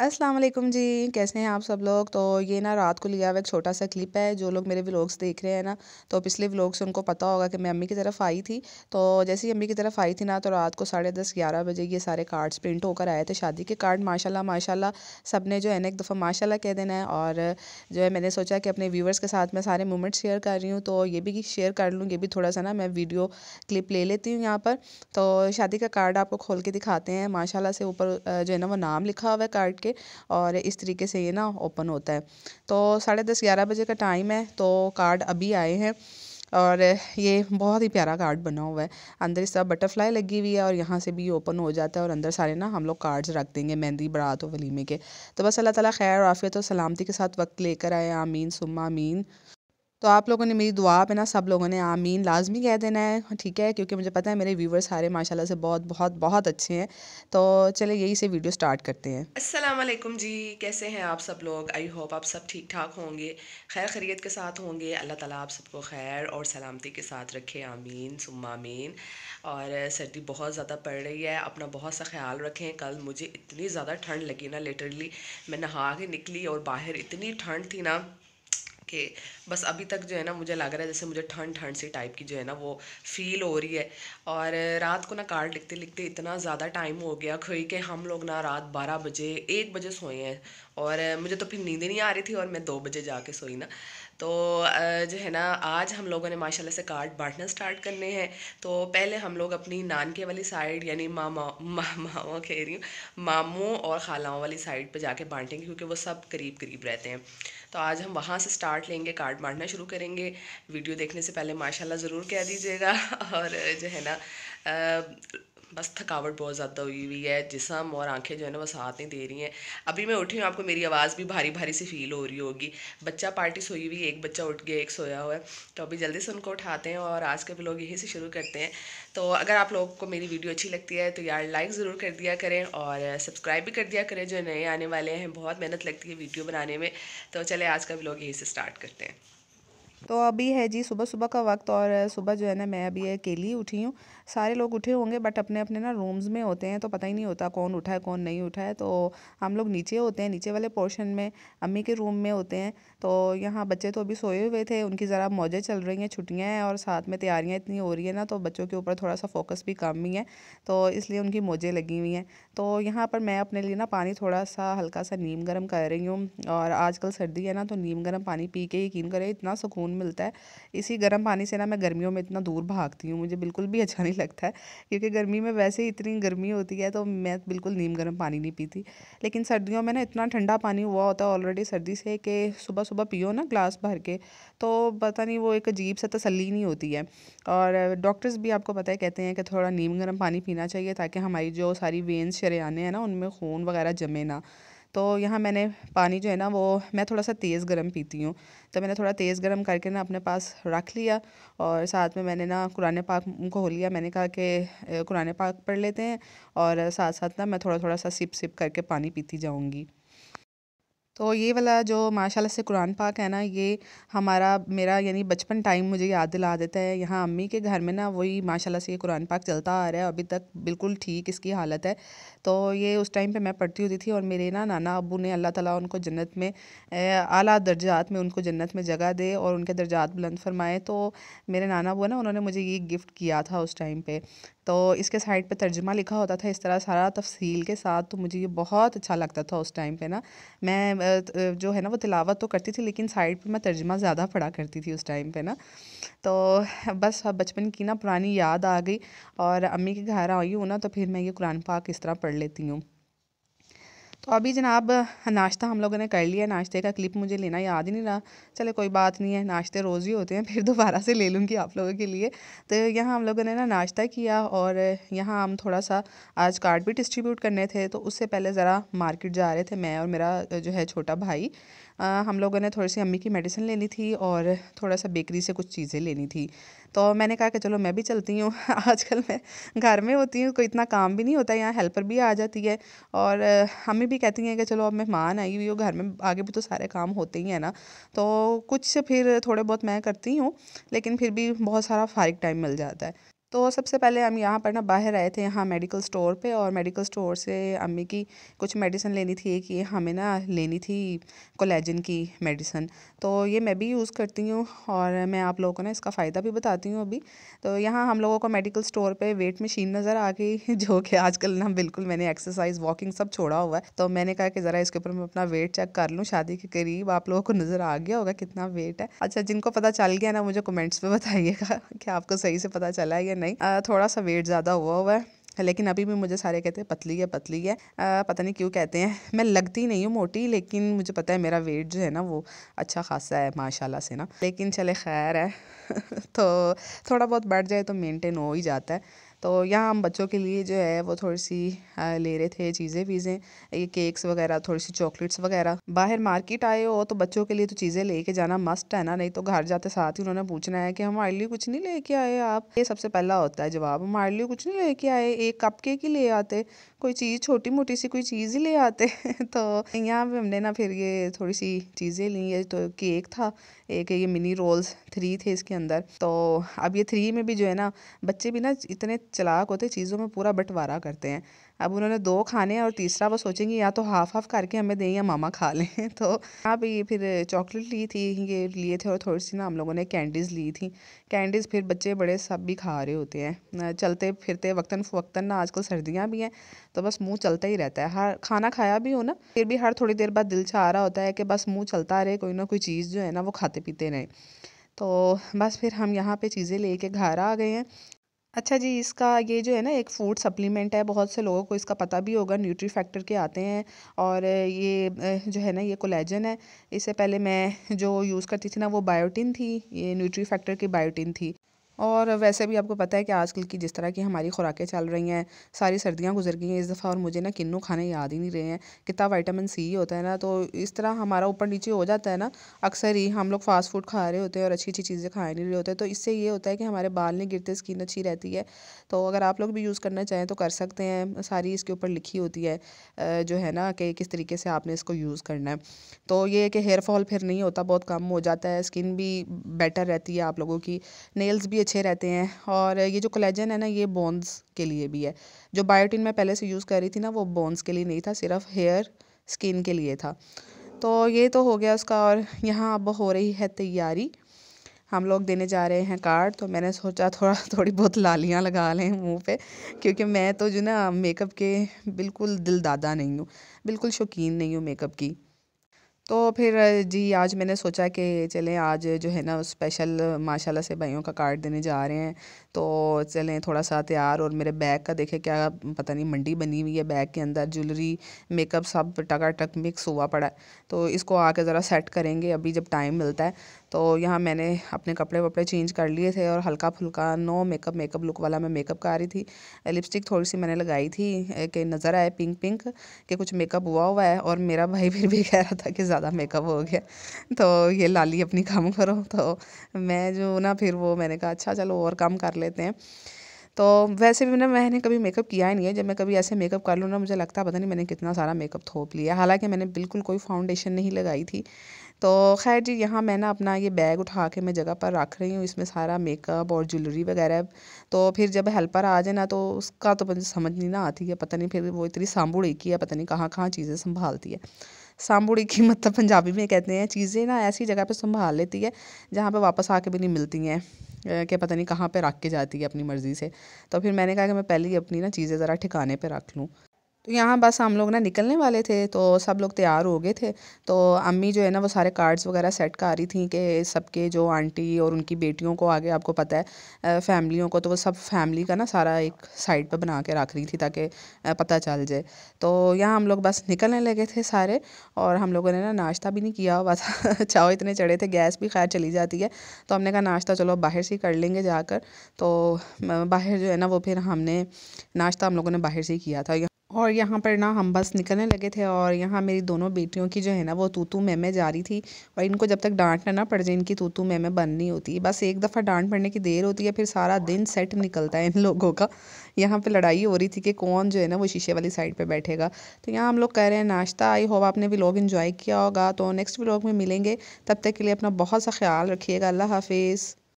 अस्सलाम वालेकुम जी कैसे हैं आप सब लोग तो ये ना रात को लिया हुआ एक छोटा सा क्लिप है जो लोग मेरे व्लॉग्स देख रहे हैं ना तो पिछले व्लॉग से उनको पता होगा कि मैं अम्मी की तरफ आई थी तो जैसे ही अम्मी की तरफ आई थी ना तो रात को साढ़े दस ग्यारह बजे ये सारे कार्ड्स प्रिंट होकर आए थे शादी के कार्ड माशाल्लाह माशाल्लाह सब ने जो है ना एक दफ़ा माशाल्लाह कह देना है और जो है मैंने सोचा कि अपने व्यूवर्स के साथ मैं सारे मोमेंट शेयर कर रही हूँ तो ये भी शेयर कर लूँ ये भी थोड़ा सा ना मैं वीडियो क्लिप ले लेती हूँ यहाँ पर तो शादी का कार्ड आपको खोल के दिखाते हैं माशाला से ऊपर जो है ना वो नाम लिखा हुआ है कार्ड के के और इस तरीके से ये ना ओपन होता है तो साढ़े दस ग्यारह बजे का टाइम है तो कार्ड अभी आए हैं और ये बहुत ही प्यारा कार्ड बना हुआ है अंदर इस तरह बटरफ्लाई लगी हुई है और यहाँ से भी ओपन हो जाता है और अंदर सारे ना हम लोग कार्ड्स रख देंगे मेहंदी बरात और वलीमे के तो बस अल्लाह ताला खैर और आफियत और सलामती के साथ वक्त लेकर आए आमीन सुम आमीन तो आप लोगों ने मेरी दुआ पे ना सब लोगों ने आमीन लाजमी कह देना है ठीक है क्योंकि मुझे पता है मेरे व्यूवर सारे माशाल्लाह से बहुत बहुत बहुत अच्छे हैं तो चले यही से वीडियो स्टार्ट करते हैं असलम जी कैसे हैं आप सब लोग आई होप आप सब ठीक ठाक होंगे खैर खरीत के साथ होंगे अल्लाह ताला आप सबको खैर और सलामती के साथ रखे आमीन सुम्मा आमीन और सर्दी बहुत ज़्यादा पड़ रही है अपना बहुत सा ख्याल रखें कल मुझे इतनी ज़्यादा ठंड लगी ना लिटरली मैं नहा के निकली और बाहर इतनी ठंड थी ना कि बस अभी तक जो है ना मुझे लग रहा है जैसे मुझे ठंड ठंड सी टाइप की जो है ना वो फील हो रही है और रात को ना कार्ड लिखते लिखते इतना ज़्यादा टाइम हो गया खोई कि हम लोग ना रात बारह बजे एक बजे सोए हैं और मुझे तो फिर नींद नहीं आ रही थी और मैं दो बजे जाके सोई ना तो जो है ना आज हम लोगों ने माशाल्लाह से कार्ड बांटना स्टार्ट करने हैं तो पहले हम लोग अपनी नान के वाली साइड यानी मामा मामाओं मामा कह रही हूँ मामों और खालाओं वाली साइड पर जाके बांटेंगे क्योंकि वो सब करीब करीब रहते हैं तो आज हम वहाँ से स्टार्ट लेंगे कार्ड बांटना शुरू करेंगे वीडियो देखने से पहले माशाल्लाह ज़रूर कह दीजिएगा और जो है ना बस थकावट बहुत ज़्यादा हुई हुई है जिसम और आंखें जो है ना वो साथ नहीं दे रही हैं अभी मैं उठी हूँ आपको मेरी आवाज़ भी भारी भारी सी फील हो रही होगी बच्चा पार्टी सोई हुई एक बच्चा उठ गया एक सोया हुआ है तो अभी जल्दी से उनको उठाते हैं और आज के लोग यहीं से शुरू करते हैं तो अगर आप लोगों को मेरी वीडियो अच्छी लगती है तो यार लाइक ज़रूर कर दिया करें और सब्सक्राइब भी कर दिया करें जो नए आने वाले हैं बहुत मेहनत लगती है वीडियो बनाने में तो चले आज का ब्लॉग यहीं से स्टार्ट करते हैं तो अभी है जी सुबह सुबह का वक्त और सुबह जो है ना मैं अभी अकेली उठी हूँ सारे लोग उठे होंगे बट अपने अपने ना रूम्स में होते हैं तो पता ही नहीं होता कौन उठा है कौन नहीं उठा है तो हम लोग नीचे होते हैं नीचे वाले पोर्शन में अम्मी के रूम में होते हैं तो यहाँ बच्चे तो अभी सोए हुए थे उनकी ज़रा मौजें चल रही हैं छुट्टियाँ हैं और साथ में तैयारियाँ इतनी हो रही है ना तो बच्चों के ऊपर थोड़ा सा फोकस भी कम ही है तो इसलिए उनकी मौजें लगी हुई हैं तो यहाँ पर मैं अपने लिए ना पानी थोड़ा सा हल्का सा नीम गर्म कर रही हूँ और आजकल सर्दी है ना तो नीम गर्म पानी पी के यकीन करें इतना सुकून मिलता है इसी गर्म पानी से ना मैं गर्मियों में इतना दूर भागती हूँ मुझे बिल्कुल भी अच्छा नहीं लगता है क्योंकि गर्मी में वैसे ही इतनी गर्मी होती है तो मैं बिल्कुल नीम गर्म पानी नहीं पीती लेकिन सर्दियों में ना इतना ठंडा पानी हुआ होता है ऑलरेडी सर्दी से कि सुबह सुबह पियो ना ग्लास भर के तो पता नहीं वो एक अजीब सा तसली नहीं होती है और डॉक्टर्स भी आपको पता है कहते हैं कि थोड़ा नीम गर्म पानी पीना चाहिए ताकि हमारी जो सारी वेंस शरियाने हैं ना उनमें खून वगैरह जमे ना तो यहाँ मैंने पानी जो है ना वो मैं थोड़ा सा तेज़ गर्म पीती हूँ तो मैंने थोड़ा तेज़ गर्म करके ना अपने पास रख लिया और साथ में मैंने ना कुरान पाक को हो लिया मैंने कहा कि कुरान पाक पढ़ लेते हैं और साथ साथ ना मैं थोड़ा थोड़ा सा सिप सिप करके पानी पीती जाऊँगी तो ये वाला जो माशाल्लाह से कुरान पाक है ना ये हमारा मेरा यानी बचपन टाइम मुझे याद दिला देता है यहाँ अम्मी के घर में ना वही माशाल्लाह से ये कुरान पाक चलता आ रहा है अभी तक बिल्कुल ठीक इसकी हालत है तो ये उस टाइम पे मैं पढ़ती होती थी और मेरे ना नाना अबू ने अल्लाह ताला उनको जन्नत में आला दर्जात में उनको जन्नत में जगह दे और उनके दर्जात बुलंद फरमाए तो मेरे नाना अबू है ना उन्होंने मुझे ये गिफ्ट किया था उस टाइम पर तो इसके साइड पे तर्जुमा लिखा होता था इस तरह सारा तफसील के साथ तो मुझे ये बहुत अच्छा लगता था उस टाइम पे ना मैं जो है ना वो तिलावत तो करती थी लेकिन साइड पे मैं तर्जुमा ज़्यादा पढ़ा करती थी उस टाइम पे ना तो बस बचपन की ना पुरानी याद आ गई और अम्मी के घर आई हूँ ना तो फिर मैं ये कुरान पाक इस तरह पढ़ लेती हूँ तो अभी जनाब नाश्ता हम लोगों ने कर लिया नाश्ते का क्लिप मुझे लेना याद ही नहीं रहा चले कोई बात नहीं है नाश्ते रोज़ ही होते हैं फिर दोबारा से ले लूँगी आप लोगों के लिए तो यहाँ हम लोगों ने ना नाश्ता किया और यहाँ हम थोड़ा सा आज कार्ड भी डिस्ट्रीब्यूट करने थे तो उससे पहले ज़रा मार्केट जा रहे थे मैं और मेरा जो है छोटा भाई हम लोगों ने थोड़ी सी अम्मी की मेडिसिन लेनी थी और थोड़ा सा बेकरी से कुछ चीज़ें लेनी थी तो मैंने कहा कि चलो मैं भी चलती हूँ आजकल मैं घर में होती हूँ कोई इतना काम भी नहीं होता यहाँ हेल्पर भी आ जाती है और अम्मी भी कहती हैं कि चलो अब मेहमान आई हुई हो घर में आगे भी तो सारे काम होते ही हैं ना तो कुछ फिर थोड़े बहुत मैं करती हूँ लेकिन फिर भी बहुत सारा फारिक टाइम मिल जाता है तो सबसे पहले हम यहाँ पर ना बाहर आए थे यहाँ मेडिकल स्टोर पे और मेडिकल स्टोर से अम्मी की कुछ मेडिसिन लेनी थी एक हमें ना लेनी थी कोलेजन की मेडिसिन तो ये मैं भी यूज़ करती हूँ और मैं आप लोगों को ना इसका फ़ायदा भी बताती हूँ अभी तो यहाँ हम लोगों को मेडिकल स्टोर पर वेट मशीन नज़र आ गई जो कि आजकल ना बिल्कुल मैंने एक्सरसाइज वॉकिंग सब छोड़ा हुआ है तो मैंने कहा कि ज़रा इसके ऊपर मैं अपना वेट चेक कर लूँ शादी के करीब आप लोगों को नज़र आ गया होगा कितना वेट है अच्छा जिनको पता चल गया ना मुझे कमेंट्स में बताइएगा कि आपको सही से पता चला है या नहीं आ, थोड़ा सा वेट ज़्यादा हुआ हुआ है लेकिन अभी भी मुझे सारे कहते हैं पतली है पतली है आ, पता नहीं क्यों कहते हैं मैं लगती नहीं हूँ मोटी लेकिन मुझे पता है मेरा वेट जो है ना वो अच्छा खासा है माशाल्लाह से ना लेकिन चले खैर है तो थोड़ा बहुत बढ़ जाए तो मेंटेन हो ही जाता है तो यहाँ हम बच्चों के लिए जो है वो थोड़ी सी ले रहे थे चीज़ें वीज़ें ये केक्स वगैरह थोड़ी सी चॉकलेट्स वगैरह बाहर मार्केट आए हो तो बच्चों के लिए तो चीज़ें लेके जाना मस्ट है ना नहीं तो घर जाते साथ ही उन्होंने पूछना है कि हमारे लिए कुछ नहीं लेके आए आप ये सबसे पहला होता है जवाब हमारे लिए कुछ नहीं लेके आए एक कप केक ही ले आते कोई चीज़ छोटी मोटी सी कोई चीज़ ही ले आते तो यहाँ पे हमने ना फिर ये थोड़ी सी चीज़ें ली ये तो केक था एक ये मिनी रोल्स थ्री थे इसके अंदर तो अब ये थ्री में भी जो है ना बच्चे भी ना इतने चलाक होते चीज़ों में पूरा बंटवारा करते हैं अब उन्होंने दो खाने और तीसरा वो सोचेंगे या तो हाफ हाफ करके हमें दें या मामा खा लें तो यहाँ पे ये फिर चॉकलेट ली थी ये लिए थे और थोड़ी सी ना हम लोगों ने कैंडीज़ ली थी कैंडीज़ फिर बच्चे बड़े सब भी खा रहे होते हैं चलते फिरते वक्ता फ़वक्ता ना आजकल सर्दियाँ भी हैं तो बस मुँह चलता ही रहता है हर खाना खाया भी हो ना फिर भी हर थोड़ी देर बाद दिल चाह रहा होता है कि बस मुँह चलता रहे कोई ना कोई चीज़ जो है ना वो खाते पीते रहे तो बस फिर हम यहाँ पे चीज़ें लेके घर आ गए हैं अच्छा जी इसका ये जो है ना एक फ़ूड सप्लीमेंट है बहुत से लोगों को इसका पता भी होगा न्यूट्री फैक्टर के आते हैं और ये जो है ना ये कोलेजन है इससे पहले मैं जो यूज़ करती थी ना वो बायोटिन थी ये न्यूट्री फैक्टर की बायोटिन थी और वैसे भी आपको पता है कि आजकल की जिस तरह की हमारी खुराकें चल रही हैं सारी सर्दियाँ गुजर गई हैं इस दफ़ा और मुझे ना किन्नू खाने याद ही नहीं रहे हैं कितना वाइटामिन सी होता है ना तो इस तरह हमारा ऊपर नीचे हो जाता है ना अक्सर ही हम लोग फास्ट फूड खा रहे होते हैं और अच्छी अच्छी चीज़ें खा नहीं रहे होते तो इससे ये होता है कि हमारे बाल नहीं गिरते स्किन अच्छी रहती है तो अगर आप लोग भी यूज़ करना चाहें तो कर सकते हैं सारी इसके ऊपर लिखी होती है जो है ना कि किस तरीके से आपने इसको यूज़ करना है तो ये है कि हेयर फॉल फिर नहीं होता बहुत कम हो जाता है स्किन भी बेटर रहती है आप लोगों की नेल्स भी अच्छे रहते हैं और ये जो कोलेजन है ना ये बोन्स के लिए भी है जो बायोटिन मैं पहले से यूज़ कर रही थी ना वो बोन्स के लिए नहीं था सिर्फ हेयर स्किन के लिए था तो ये तो हो गया उसका और यहाँ अब हो रही है तैयारी हम लोग देने जा रहे हैं कार्ड तो मैंने सोचा थोड़ा थोड़ी बहुत लालियाँ लगा लें मुंह पे क्योंकि मैं तो जो ना मेकअप के बिल्कुल दिल दादा नहीं हूँ बिल्कुल शौकीन नहीं हूँ मेकअप की तो फिर जी आज मैंने सोचा कि चलें आज जो है ना स्पेशल माशाल्लाह से भाइयों का कार्ड देने जा रहे हैं तो चलें थोड़ा सा तैयार और मेरे बैग का देखें क्या पता नहीं मंडी बनी हुई है बैग के अंदर ज्वेलरी मेकअप सब टकाटक मिक्स हुआ पड़ा है तो इसको आके ज़रा सेट करेंगे अभी जब टाइम मिलता है तो यहाँ मैंने अपने कपड़े वपड़े चेंज कर लिए थे और हल्का फुल्का नो मेकअप मेकअप लुक वाला मैं मेकअप का आ रही थी लिपस्टिक थोड़ी सी मैंने लगाई थी कि नज़र आए पिंक पिंक कि कुछ मेकअप हुआ हुआ है और मेरा भाई फिर भी कह रहा था कि ज़्यादा मेकअप हो गया तो ये लाली अपनी काम करो तो मैं जो ना फिर वो मैंने कहा अच्छा चलो और काम कर लेते हैं तो वैसे भी ना मैंने कभी मेकअप किया ही नहीं है जब मैं कभी ऐसे मेकअप कर लूँ ना मुझे लगता पता नहीं मैंने कितना सारा मेकअप थोप लिया हालांकि मैंने बिल्कुल कोई फाउंडेशन नहीं लगाई थी तो खैर जी यहाँ मैं ना अपना ये बैग उठा के मैं जगह पर रख रही हूँ इसमें सारा मेकअप और ज्वेलरी वगैरह तो फिर जब हेल्पर आ जाए ना तो उसका तो मुझे समझ नहीं ना आती है पता नहीं फिर वो इतनी सांबुड़ी की है पता नहीं कहाँ कहाँ चीज़ें संभालती है सामबुड़ी की मतलब पंजाबी में कहते हैं चीज़ें ना ऐसी जगह पे संभाल लेती है जहाँ पे वापस आके भी नहीं मिलती हैं कि पता नहीं कहाँ पे रख के जाती है अपनी मर्ज़ी से तो फिर मैंने कहा कि मैं पहले ही अपनी ना चीज़ें ज़रा ठिकाने पे रख लूँ तो यहाँ बस हम लोग ना निकलने वाले थे तो सब लोग तैयार हो गए थे तो अम्मी जो है ना वो सारे कार्ड्स वगैरह सेट कर रही थी कि सबके जो आंटी और उनकी बेटियों को आगे आपको पता है फैमिलियों को तो वो सब फैमिली का ना सारा एक साइड पर बना के रख रही थी ताकि पता चल जाए तो यहाँ हम लोग बस निकलने लगे थे सारे और हम लोगों ने ना नाश्ता भी नहीं किया हुआ था चाव इतने चढ़े थे गैस भी खैर चली जाती है तो हमने कहा नाश्ता चलो बाहर से ही कर लेंगे जाकर तो बाहर जो है ना वो फिर हमने नाश्ता हम लोगों ने बाहर से ही किया था और यहाँ पर ना हम बस निकलने लगे थे और यहाँ मेरी दोनों बेटियों की जो है ना वो तूतू मैमे जा रही थी और इनको जब तक डांटना ना पड़ जाए इनकी तूतू मैमे बननी होती है बस एक दफ़ा डांट पड़ने की देर होती है फिर सारा दिन सेट निकलता है इन लोगों का यहाँ पे लड़ाई हो रही थी कि कौन जो है ना वो शीशे वाली साइड पर बैठेगा तो यहाँ हम लोग कह रहे हैं नाश्ता आई होप आपने भी लोग इन्जॉय किया होगा तो नेक्स्ट व्लॉग में मिलेंगे तब तक के लिए अपना बहुत सा ख्याल रखिएगा अल्लाह हाफिज़